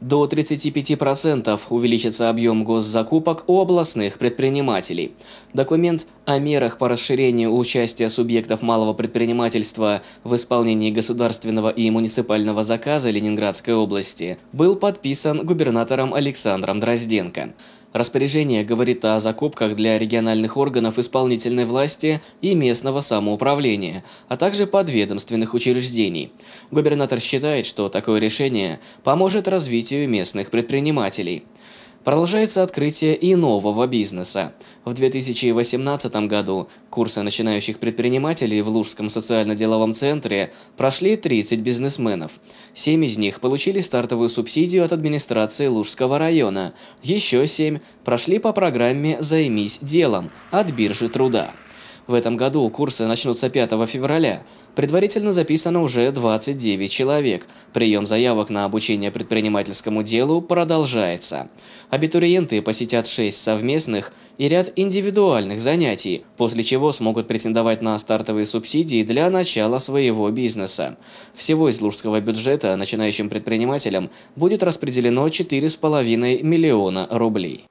До 35% увеличится объем госзакупок у областных предпринимателей. Документ о мерах по расширению участия субъектов малого предпринимательства в исполнении государственного и муниципального заказа Ленинградской области был подписан губернатором Александром Дрозденко. Распоряжение говорит о закупках для региональных органов исполнительной власти и местного самоуправления, а также подведомственных учреждений. Губернатор считает, что такое решение поможет развитию местных предпринимателей. Продолжается открытие и нового бизнеса. В 2018 году курсы начинающих предпринимателей в Лужском социально-деловом центре прошли 30 бизнесменов. Семь из них получили стартовую субсидию от администрации Лужского района. Еще семь прошли по программе «Займись делом» от биржи труда. В этом году курсы начнутся 5 февраля. Предварительно записано уже 29 человек. Прием заявок на обучение предпринимательскому делу продолжается. Абитуриенты посетят шесть совместных и ряд индивидуальных занятий, после чего смогут претендовать на стартовые субсидии для начала своего бизнеса. Всего из лужского бюджета начинающим предпринимателям будет распределено 4,5 миллиона рублей.